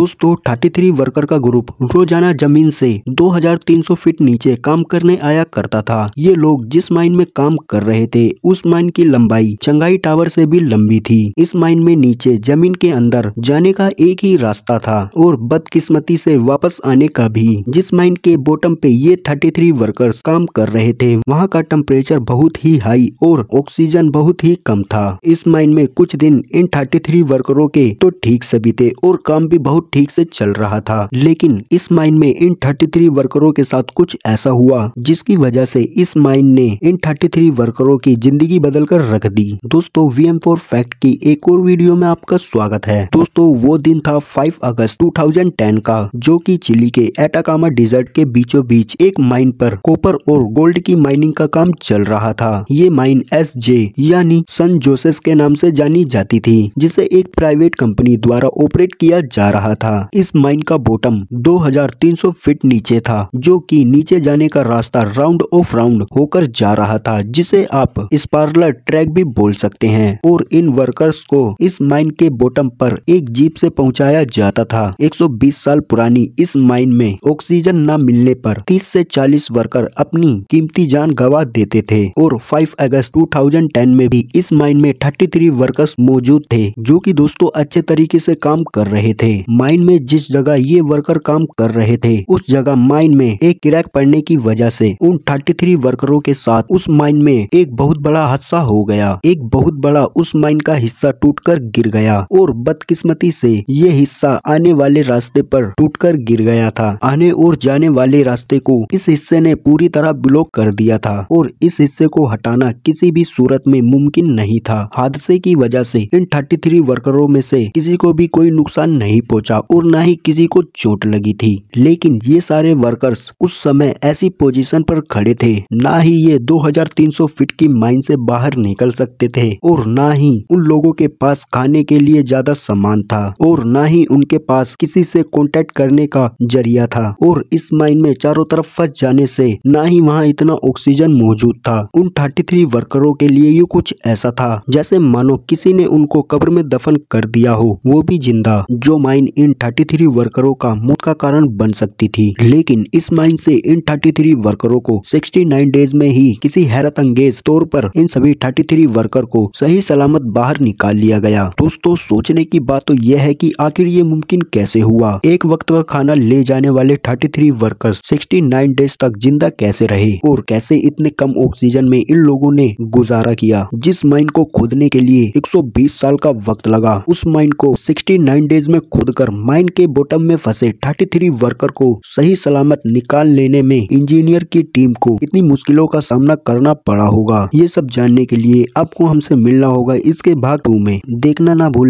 दोस्तों 33 वर्कर का ग्रुप रोजाना जमीन से 2300 फीट नीचे काम करने आया करता था ये लोग जिस माइन में काम कर रहे थे उस माइन की लंबाई चंगाई टावर से भी लंबी थी इस माइन में नीचे जमीन के अंदर जाने का एक ही रास्ता था और बदकिस्मती से वापस आने का भी जिस माइन के बॉटम पे ये 33 वर्कर्स काम कर रहे थे वहाँ का टेम्परेचर बहुत ही हाई और ऑक्सीजन बहुत ही कम था इस माइन में कुछ दिन इन थ्री वर्करों के तो ठीक से थे और काम भी बहुत ठीक से चल रहा था लेकिन इस माइन में इन 33 वर्करों के साथ कुछ ऐसा हुआ जिसकी वजह से इस माइन ने इन 33 वर्करों की जिंदगी बदल कर रख दी दोस्तों वी फैक्ट की एक और वीडियो में आपका स्वागत है दोस्तों वो दिन था फाइव अगस्त टेन का जो की चिली के एटाकामा डिजर्ट के बीचों बीच एक माइन पर कॉपर और गोल्ड की माइनिंग का काम चल रहा था ये माइन एस जे यानी सन जोसेस के नाम से जानी जाती थी जिसे एक प्राइवेट कंपनी द्वारा ऑपरेट किया जा रहा था इस माइन का बॉटम 2300 फीट नीचे था जो कि नीचे जाने का रास्ता राउंड ऑफ राउंड होकर जा रहा था जिसे आप स्पार्लर ट्रैक भी बोल सकते हैं और इन वर्कर्स को इस माइन के बॉटम पर एक जीप से पहुंचाया जाता था 120 साल पुरानी इस माइन में ऑक्सीजन न मिलने पर 30 से 40 वर्कर अपनी कीमती जान गवा देते थे और 5 अगस्त 2010 में भी इस माइन में 33 वर्कर्स मौजूद थे जो कि दोस्तों अच्छे तरीके से काम कर रहे थे माइन माइन में जिस जगह ये वर्कर काम कर रहे थे उस जगह माइन में एक क्रैक पड़ने की वजह से उन 33 वर्करों के साथ उस माइन में एक बहुत बड़ा हादसा हो गया एक बहुत बड़ा उस माइन का हिस्सा टूटकर गिर गया और बदकिस्मती से ये हिस्सा आने वाले रास्ते पर टूटकर गिर गया था आने और जाने वाले रास्ते को इस हिस्से ने पूरी तरह ब्लॉक कर दिया था और इस हिस्से को हटाना किसी भी सूरत में मुमकिन नहीं था हादसे की वजह से इन 33 वर्करों में से किसी को भी कोई नुकसान नहीं पहुंचा और न ही किसी को चोट लगी थी लेकिन ये सारे वर्कर्स उस समय ऐसी पोजीशन पर खड़े थे ना ही ये 2300 फीट की माइन से बाहर निकल सकते थे और ना ही उन लोगों के पास खाने के लिए ज्यादा सामान था और ना ही उनके पास किसी से कांटेक्ट करने का जरिया था और इस माइन में चारों तरफ फंस जाने से ना ही वहाँ इतना ऑक्सीजन मौजूद था उन थर्टी वर्करों के लिए ये कुछ ऐसा था जैसे मानो किसी ने उनको कब्र में दफन कर दिया हो वो भी जिंदा जो माइन इन इन 33 वर्करों का मौत का कारण बन सकती थी लेकिन इस माइन से इन 33 वर्करों को 69 डेज में ही किसी हैरत अंगेज तौर पर इन सभी 33 वर्कर को सही सलामत बाहर निकाल लिया गया दोस्तों सोचने की बात तो यह है कि आखिर ये मुमकिन कैसे हुआ एक वक्त का खाना ले जाने वाले 33 वर्कर्स 69 डेज तक जिंदा कैसे रहे और कैसे इतने कम ऑक्सीजन में इन लोगों ने गुजारा किया जिस माइन को खोदने के लिए 120 साल का वक्त लगा उस माइन को 69 डेज में खोदकर कर माइन के बोटम में फंसे 33 वर्कर को सही सलामत निकाल लेने में इंजीनियर की टीम को कितनी मुश्किलों का सामना करना पड़ा होगा ये सब जानने के लिए आपको हमसे मिलना होगा इसके भाग टू में देखना ना भूल